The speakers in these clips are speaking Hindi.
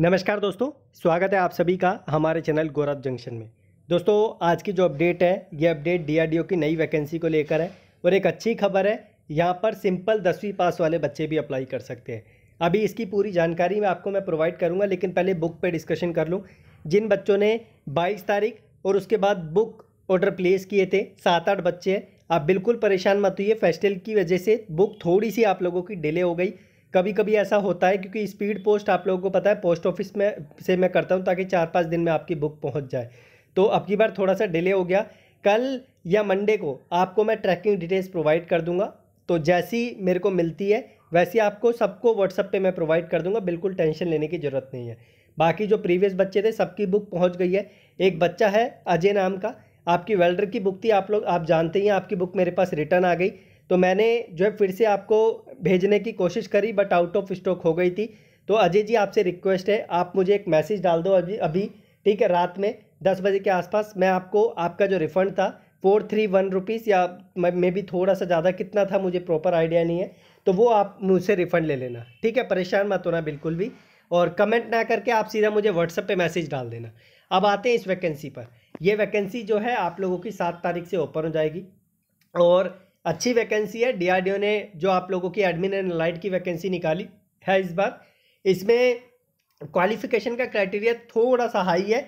नमस्कार दोस्तों स्वागत है आप सभी का हमारे चैनल गौरव जंक्शन में दोस्तों आज की जो अपडेट है ये अपडेट डीआरडीओ की नई वैकेंसी को लेकर है और एक अच्छी खबर है यहाँ पर सिंपल दसवीं पास वाले बच्चे भी अप्लाई कर सकते हैं अभी इसकी पूरी जानकारी मैं आपको मैं प्रोवाइड करूँगा लेकिन पहले बुक पर डिस्कशन कर लूँ जिन बच्चों ने बाईस तारीख और उसके बाद बुक ऑर्डर प्लेस किए थे सात आठ बच्चे हैं आप बिल्कुल परेशान मत हुई फेस्टिवल की वजह से बुक थोड़ी सी आप लोगों की डिले हो गई कभी कभी ऐसा होता है क्योंकि स्पीड पोस्ट आप लोगों को पता है पोस्ट ऑफिस में से मैं करता हूँ ताकि चार पाँच दिन में आपकी बुक पहुँच जाए तो अब की बार थोड़ा सा डिले हो गया कल या मंडे को आपको मैं ट्रैकिंग डिटेल्स प्रोवाइड कर दूँगा तो जैसी मेरे को मिलती है वैसी आपको सबको व्हाट्सअप पे मैं प्रोवाइड कर दूंगा बिल्कुल टेंशन लेने की ज़रूरत नहीं है बाकी जो प्रीवियस बच्चे थे सबकी बुक पहुंच गई है एक बच्चा है अजय नाम का आपकी वेल्डर की बुक थी आप लोग आप जानते ही आपकी बुक मेरे पास रिटर्न आ गई तो मैंने जो है फिर से आपको भेजने की कोशिश करी बट आउट ऑफ स्टॉक हो गई थी तो अजय जी आपसे रिक्वेस्ट है आप मुझे एक मैसेज डाल दो अभी अभी ठीक है रात में दस बजे के आसपास मैं आपको आपका जो रिफ़ंड था फोर थ्री वन रुपीज़ या मे भी थोड़ा सा ज़्यादा कितना था मुझे प्रॉपर आइडिया नहीं है तो वो आप मुझसे रिफ़ंड ले लेना ठीक है परेशान मत होना बिल्कुल भी और कमेंट ना करके आप सीधा मुझे व्हाट्सअप पे मैसेज डाल देना अब आते हैं इस वैकेंसी पर यह वैकेंसी जो है आप लोगों की सात तारीख से ओपन हो जाएगी और अच्छी वैकेंसी है डीआरडीओ ने जो आप लोगों की एडमिन एंड लाइट की वैकेंसी निकाली है इस बार इसमें क्वालिफिकेशन का क्राइटेरिया थोड़ा सा हाई है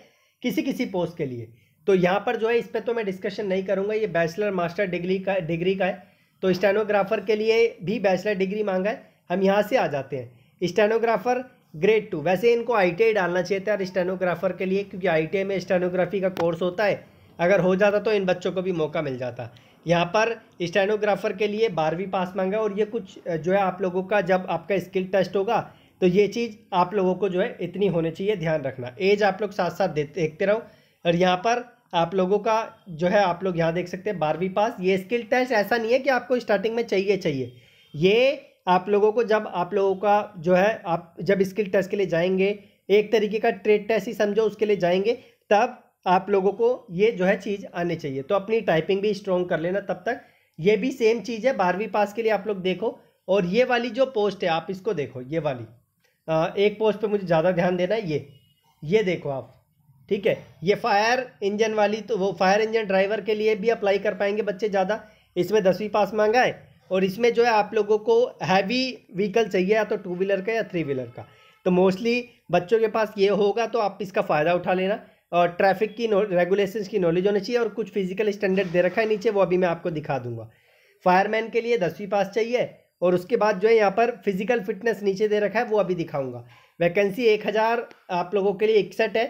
किसी किसी पोस्ट के लिए तो यहाँ पर जो है इस पर तो मैं डिस्कशन नहीं करूँगा ये बैचलर मास्टर डिग्री का डिग्री का है तो स्टेनोग्राफर के लिए भी बैचलर डिग्री मांगा है हम यहाँ से आ जाते हैं स्टेनोग्राफर ग्रेड टू वैसे इनको आई डालना चाहिए था स्टेनोग्राफर के लिए क्योंकि आई में स्टेनोग्राफी का कोर्स होता है अगर हो जाता तो इन बच्चों को भी मौका मिल जाता यहाँ पर स्टेनोग्राफर के लिए बारहवीं पास मांगा और ये कुछ जो है आप लोगों का जब आपका स्किल टेस्ट होगा तो ये चीज़ आप लोगों को जो है इतनी होनी चाहिए ध्यान रखना एज आप लोग साथ साथ देखते रहो और यहाँ पर आप लोगों का जो है आप लोग यहाँ देख सकते हैं बारहवीं पास ये स्किल टेस्ट ऐसा नहीं है कि आपको स्टार्टिंग में चाहिए चाहिए ये आप लोगों को जब आप लोगों का जो है आप जब स्किल टेस्ट के लिए जाएंगे एक तरीके का ट्रेड टेस्ट ही समझो उसके लिए जाएंगे तब आप लोगों को ये जो है चीज़ आनी चाहिए तो अपनी टाइपिंग भी स्ट्रॉन्ग कर लेना तब तक ये भी सेम चीज़ है बारहवीं पास के लिए आप लोग देखो और ये वाली जो पोस्ट है आप इसको देखो ये वाली आ, एक पोस्ट पे मुझे ज़्यादा ध्यान देना है ये ये देखो आप ठीक है ये फायर इंजन वाली तो वो फायर इंजन ड्राइवर के लिए भी अप्लाई कर पाएंगे बच्चे ज़्यादा इसमें दसवीं पास मांगा है और इसमें जो है आप लोगों को हैवी व्हीकल चाहिए या तो टू व्हीलर का या थ्री व्हीलर का तो मोस्टली बच्चों के पास ये होगा तो आप इसका फ़ायदा उठा लेना ट्रैफिक की रेगुलेशंस की नॉलेज होनी चाहिए और कुछ फिजिकल स्टैंडर्ड दे रखा है नीचे वो अभी मैं आपको दिखा दूंगा फायरमैन के लिए दसवीं पास चाहिए और उसके बाद जो है यहाँ पर फिजिकल फिटनेस नीचे दे रखा है वो अभी दिखाऊंगा वैकेंसी एक हज़ार आप लोगों के लिए इकसठ है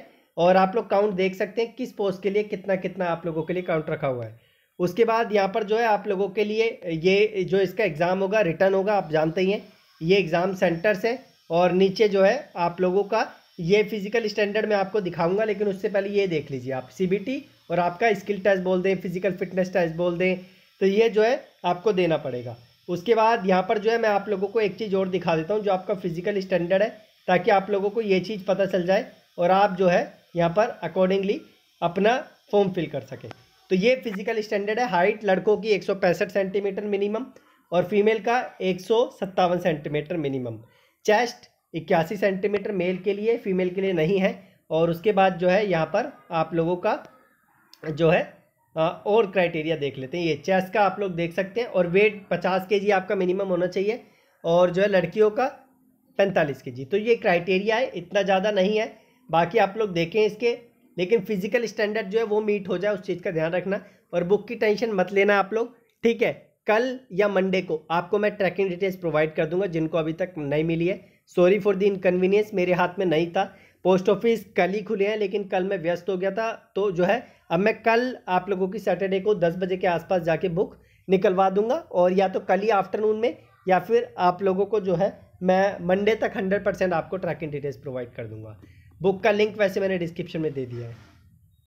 और आप लोग काउंट देख सकते हैं किस पोस्ट के लिए कितना कितना आप लोगों के लिए काउंट रखा हुआ है उसके बाद यहाँ पर जो है आप लोगों के लिए ये जो इसका एग्ज़ाम होगा रिटर्न होगा आप जानते ही हैं ये एग्ज़ाम सेंटर्स हैं और नीचे जो है आप लोगों का ये फिजिकल स्टैंडर्ड मैं आपको दिखाऊंगा लेकिन उससे पहले ये देख लीजिए आप सी और आपका स्किल टेस्ट बोल दें फिजिकल फिटनेस टेस्ट बोल दें तो ये जो है आपको देना पड़ेगा उसके बाद यहाँ पर जो है मैं आप लोगों को एक चीज़ और दिखा देता हूँ जो आपका फिजिकल स्टैंडर्ड है ताकि आप लोगों को ये चीज़ पता चल जाए और आप जो है यहाँ पर अकॉर्डिंगली अपना फॉर्म फिल कर सकें तो ये फिजिकल स्टैंडर्ड है हाइट लड़कों की एक सेंटीमीटर मिनिमम और फीमेल का एक सेंटीमीटर मिनिमम चेस्ट इक्यासी सेंटीमीटर मेल के लिए फीमेल के लिए नहीं है और उसके बाद जो है यहाँ पर आप लोगों का जो है और क्राइटेरिया देख लेते हैं ये चेस्ट का आप लोग देख सकते हैं और वेट पचास के जी आपका मिनिमम होना चाहिए और जो है लड़कियों का पैंतालीस के जी तो ये क्राइटेरिया है इतना ज़्यादा नहीं है बाकी आप लोग देखें इसके लेकिन फिजिकल स्टैंडर्ड जो है वो मीट हो जाए उस चीज़ का ध्यान रखना और बुक की टेंशन मत लेना आप लोग ठीक है कल या मंडे को आपको मैं ट्रैकिंग डिटेल्स प्रोवाइड कर दूंगा जिनको अभी तक नहीं मिली है सॉरी फॉर द इनकन्वीनियंस मेरे हाथ में नहीं था पोस्ट ऑफिस कल ही खुले हैं लेकिन कल मैं व्यस्त हो गया था तो जो है अब मैं कल आप लोगों की सैटरडे को दस बजे के आसपास जाके बुक निकलवा दूंगा और या तो कल ही आफ्टरनून में या फिर आप लोगों को जो है मैं मंडे तक हंड्रेड परसेंट आपको ट्रैकिंग डिटेल्स प्रोवाइड कर दूंगा बुक का लिंक वैसे मैंने डिस्क्रिप्शन में दे दिया है